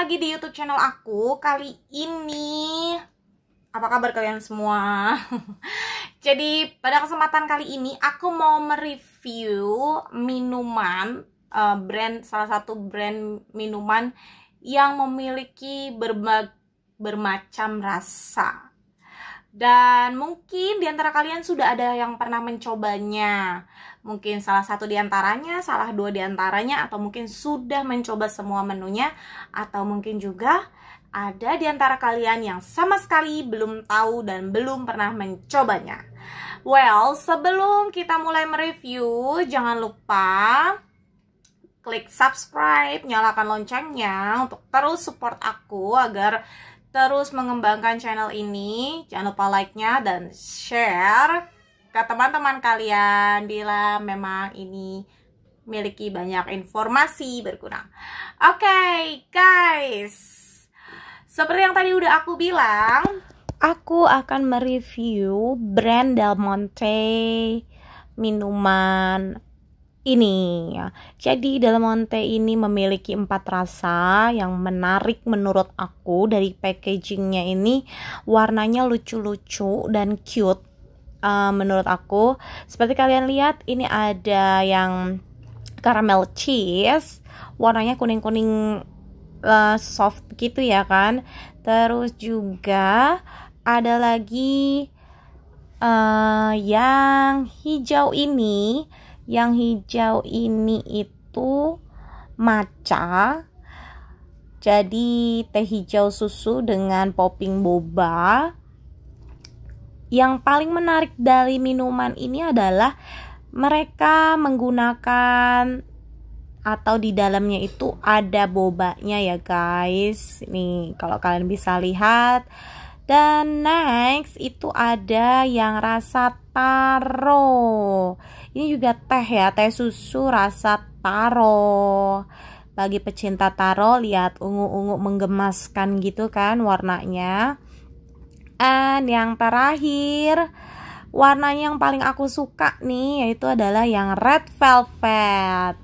lagi di YouTube channel aku kali ini. Apa kabar kalian semua? Jadi pada kesempatan kali ini aku mau mereview minuman uh, brand salah satu brand minuman yang memiliki berbagai bermacam rasa. Dan mungkin di antara kalian sudah ada yang pernah mencobanya. Mungkin salah satu di antaranya, salah dua di antaranya, atau mungkin sudah mencoba semua menunya, atau mungkin juga ada di antara kalian yang sama sekali belum tahu dan belum pernah mencobanya. Well, sebelum kita mulai mereview, jangan lupa klik subscribe, nyalakan loncengnya untuk terus support aku agar terus mengembangkan channel ini. Jangan lupa like-nya dan share ke teman-teman kalian bila memang ini memiliki banyak informasi berkurang Oke, okay, guys. Seperti yang tadi udah aku bilang, aku akan mereview brand Del Monte minuman ini. Jadi dalam monte ini memiliki empat rasa yang menarik menurut aku dari packagingnya ini warnanya lucu-lucu dan cute uh, menurut aku. Seperti kalian lihat ini ada yang caramel cheese, warnanya kuning-kuning uh, soft gitu ya kan. Terus juga ada lagi uh, yang hijau ini yang hijau ini itu maca jadi teh hijau susu dengan popping boba yang paling menarik dari minuman ini adalah mereka menggunakan atau di dalamnya itu ada bobanya ya guys nih kalau kalian bisa lihat dan next itu ada yang rasa taro ini juga teh ya, teh susu rasa taro. Bagi pecinta taro, lihat ungu-ungu menggemaskan gitu kan warnanya. And yang terakhir, warna yang paling aku suka nih yaitu adalah yang red velvet.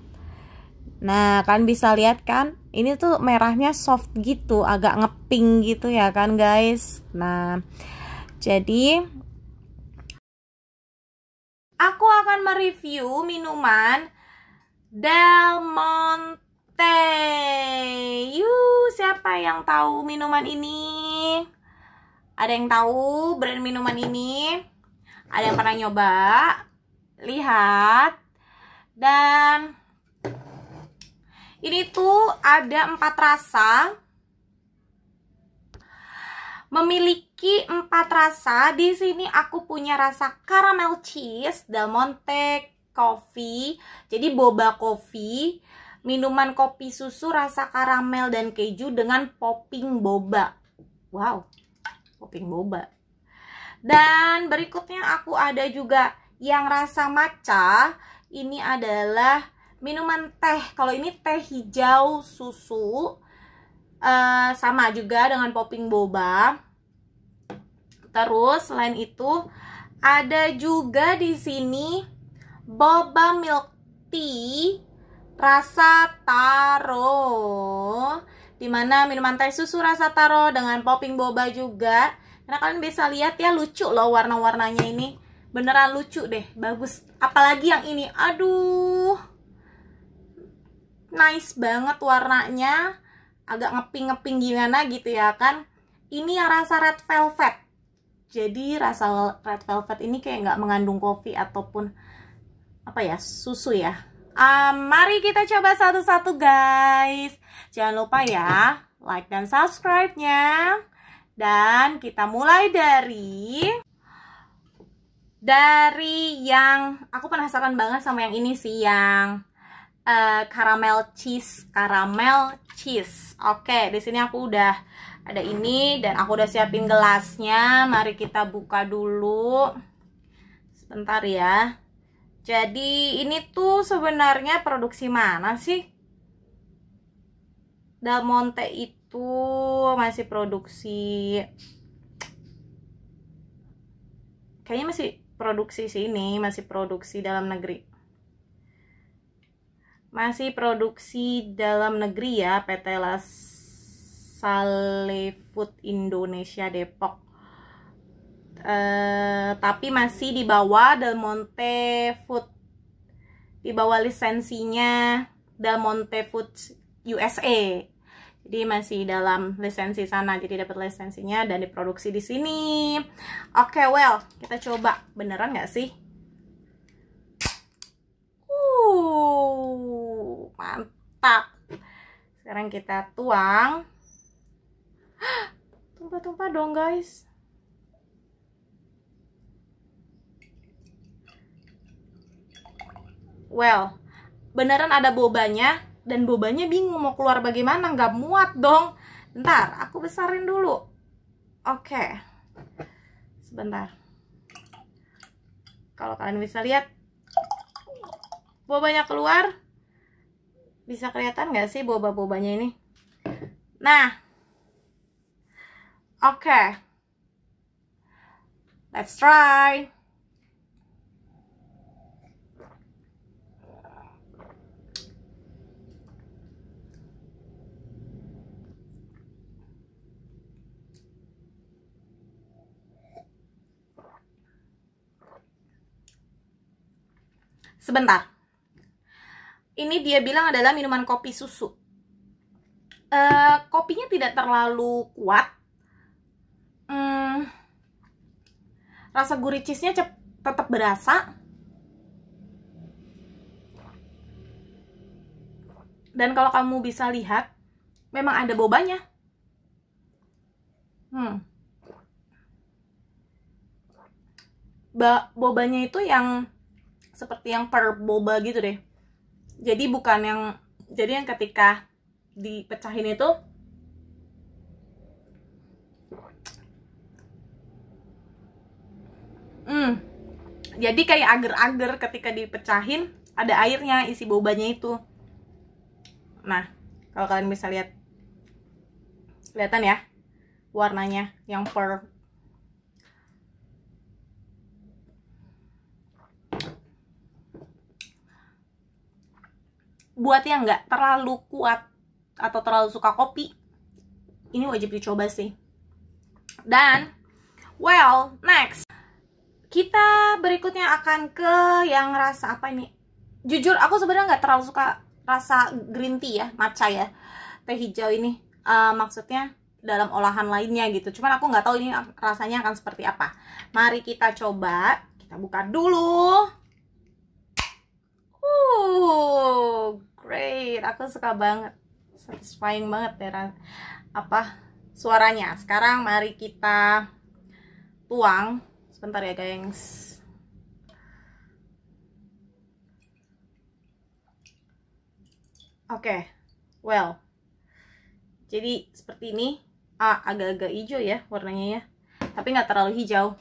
Nah, kan bisa lihat kan? Ini tuh merahnya soft gitu, agak ngeping gitu ya kan, guys. Nah, jadi aku akan mereview minuman Del Monte. Yuk, siapa yang tahu minuman ini? Ada yang tahu brand minuman ini? Ada yang pernah nyoba? Lihat. Dan ini tuh ada empat rasa memiliki empat rasa. Di sini aku punya rasa caramel cheese, Del Monte coffee, jadi boba coffee, minuman kopi susu rasa karamel dan keju dengan popping boba. Wow, popping boba. Dan berikutnya aku ada juga yang rasa matcha. Ini adalah minuman teh. Kalau ini teh hijau susu. Uh, sama juga dengan popping boba Terus selain itu ada juga di sini boba milk tea rasa taro dimana minuman teh susu rasa taro dengan popping boba juga karena kalian bisa lihat ya lucu loh warna-warnanya ini beneran lucu deh bagus apalagi yang ini aduh nice banget warnanya agak ngeping-ngeping gimana gitu ya kan ini yang rasa red velvet jadi rasa red velvet ini kayak nggak mengandung kopi ataupun apa ya susu ya. Um, mari kita coba satu-satu guys. Jangan lupa ya like dan subscribe-nya. Dan kita mulai dari dari yang aku penasaran banget sama yang ini sih yang uh, caramel cheese, caramel cheese. Oke, okay, di sini aku udah ada ini dan aku udah siapin gelasnya mari kita buka dulu sebentar ya jadi ini tuh sebenarnya produksi mana sih Del Monte itu masih produksi kayaknya masih produksi sini masih produksi dalam negeri masih produksi dalam negeri ya PT Las Sale Food Indonesia Depok. Uh, tapi masih di bawah Del Monte Food di bawah lisensinya Del Monte Food USA jadi masih dalam lisensi sana jadi dapat lisensinya dan diproduksi di sini oke okay, well kita coba beneran nggak sih uh mantap sekarang kita tuang tumpah-tumpah dong guys well beneran ada bobanya dan bobanya bingung mau keluar bagaimana Gak muat dong bentar aku besarin dulu oke sebentar kalau kalian bisa lihat bobanya keluar bisa kelihatan nggak sih boba-bobanya ini nah Okay. Let's try. Sebentar. Ini dia bilang adalah minuman kopi susu. Uh, kopinya tidak terlalu kuat, hmm, rasa gurih cheese-nya tetap berasa. Dan kalau kamu bisa lihat, memang ada bobanya. Hmm. Ba bobanya itu yang seperti yang per boba gitu deh. Jadi bukan yang jadi yang ketika dipecahin itu hmm, jadi kayak agar-agar ketika dipecahin ada airnya isi bobanya itu nah kalau kalian bisa lihat kelihatan ya warnanya yang per. buat yang nggak terlalu kuat atau terlalu suka kopi ini wajib dicoba sih dan well next kita berikutnya akan ke yang rasa apa ini jujur aku sebenarnya nggak terlalu suka rasa green tea ya matcha ya teh hijau ini uh, maksudnya dalam olahan lainnya gitu cuman aku nggak tahu ini rasanya akan seperti apa mari kita coba kita buka dulu uh great aku suka banget satisfying banget ya apa suaranya sekarang mari kita tuang Bentar ya, gengs. Oke, okay. well. Jadi seperti ini, ah, agak-agak hijau ya warnanya ya. Tapi nggak terlalu hijau.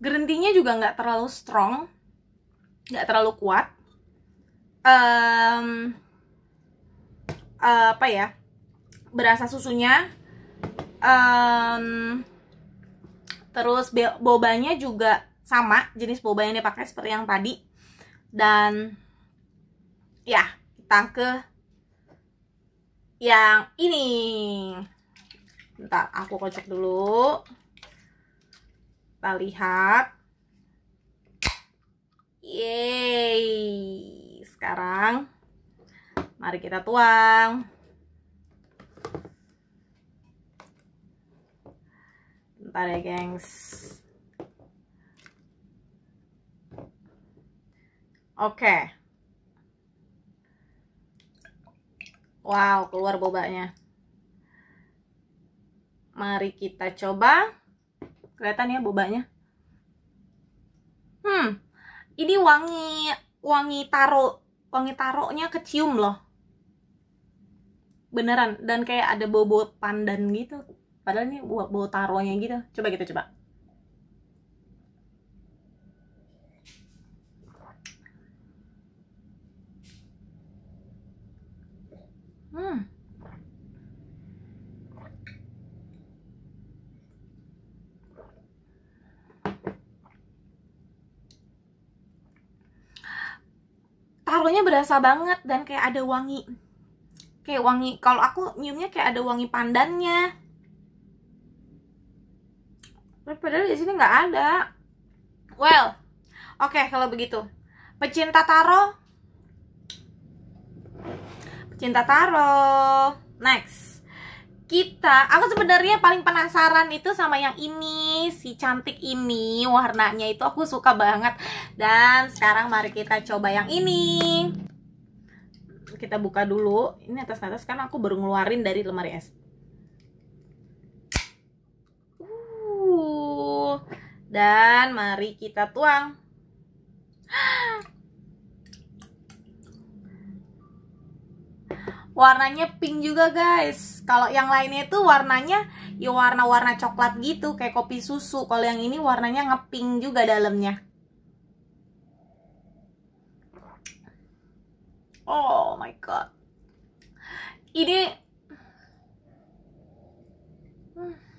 gerintinya juga nggak terlalu strong nggak terlalu kuat um, apa ya berasa susunya um, terus bobanya juga sama jenis boba yang dipakai seperti yang tadi dan ya kita ke yang ini bentar aku kocok dulu kita lihat. Yeay. Sekarang mari kita tuang. Bentar ya, gengs. Oke. Wow, keluar bobanya. Mari kita coba kelihatan ya bobanya hmm ini wangi wangi taro wangi taro nya kecium loh beneran dan kayak ada bau pandan gitu padahal ini bau, bau nya gitu coba kita coba hmm taruhnya berasa banget dan kayak ada wangi kayak wangi kalau aku nyiumnya kayak ada wangi pandannya padahal di sini nggak ada well oke okay, kalau begitu pecinta taro pecinta taro next kita aku sebenarnya paling penasaran itu sama yang ini si cantik ini warnanya itu aku suka banget dan sekarang mari kita coba yang ini kita buka dulu ini atas atas kan aku baru ngeluarin dari lemari es uh dan mari kita tuang warnanya pink juga guys kalau yang lainnya itu warnanya ya warna-warna coklat gitu kayak kopi susu kalau yang ini warnanya ngeping juga dalamnya oh my god ini hmm.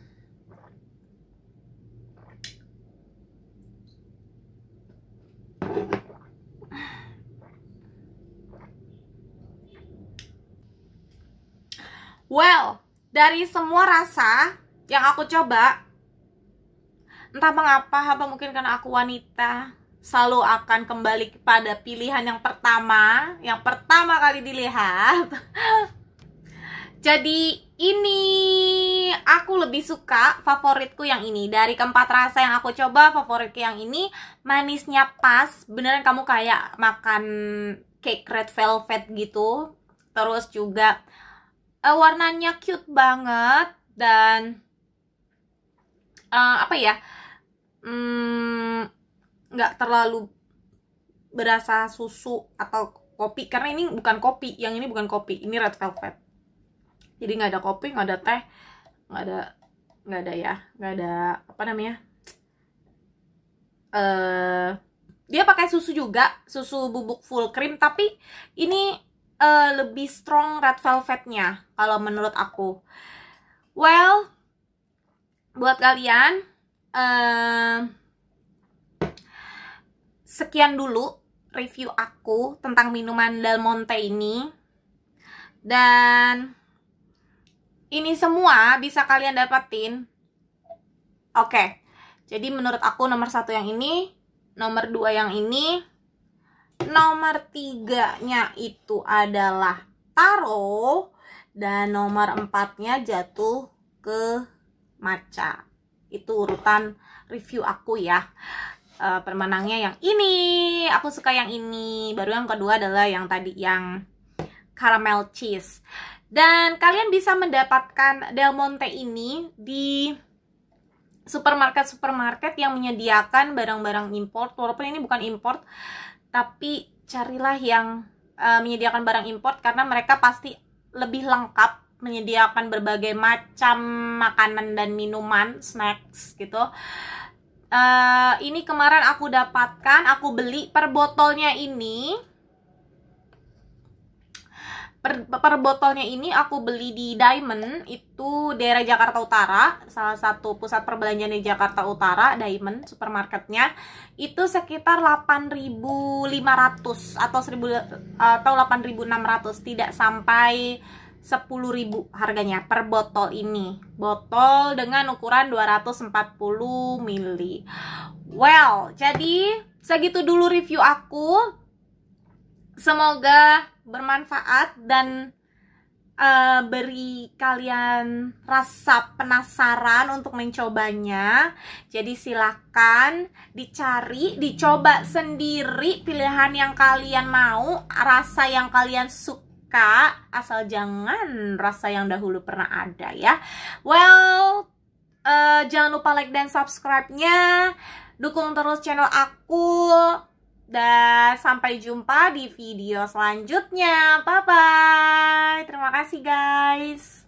Well, dari semua rasa yang aku coba, entah mengapa, apa mungkin karena aku wanita, selalu akan kembali kepada pilihan yang pertama, yang pertama kali dilihat. Jadi ini aku lebih suka favoritku yang ini Dari keempat rasa yang aku coba favoritku yang ini Manisnya pas, beneran kamu kayak makan cake red velvet gitu Terus juga uh, warnanya cute banget dan uh, apa ya mm, nggak mm, terlalu berasa susu atau kopi karena ini bukan kopi yang ini bukan kopi ini red velvet jadi nggak ada kopi nggak ada teh nggak ada nggak ada ya nggak ada apa namanya uh, dia pakai susu juga susu bubuk full cream tapi ini uh, lebih strong red velvetnya kalau menurut aku. Well, buat kalian uh, sekian dulu review aku tentang minuman Del Monte ini. Dan ini semua bisa kalian dapetin Oke, okay. jadi menurut aku nomor satu yang ini, nomor dua yang ini, nomor tiganya itu adalah taro dan nomor empatnya jatuh ke maca itu urutan review aku ya uh, pemenangnya yang ini aku suka yang ini baru yang kedua adalah yang tadi yang caramel cheese dan kalian bisa mendapatkan Del Monte ini di supermarket-supermarket yang menyediakan barang-barang import walaupun ini bukan import tapi carilah yang uh, menyediakan barang import karena mereka pasti lebih lengkap menyediakan berbagai macam makanan dan minuman snacks gitu uh, ini kemarin aku dapatkan aku beli per botolnya ini per, per botolnya ini aku beli di Diamond itu daerah Jakarta Utara salah satu pusat perbelanjaan di Jakarta Utara Diamond supermarketnya itu sekitar 8.500 atau 1000 eh, atau 8.600 tidak sampai 10.000 harganya per botol ini botol dengan ukuran 240 ml well jadi segitu dulu review aku semoga bermanfaat dan uh, beri kalian rasa penasaran untuk mencobanya. Jadi silakan dicari, dicoba sendiri pilihan yang kalian mau, rasa yang kalian suka, asal jangan rasa yang dahulu pernah ada ya. Well, uh, jangan lupa like dan subscribe-nya. Dukung terus channel aku dan sampai jumpa di video selanjutnya. Bye-bye. Terima kasih guys.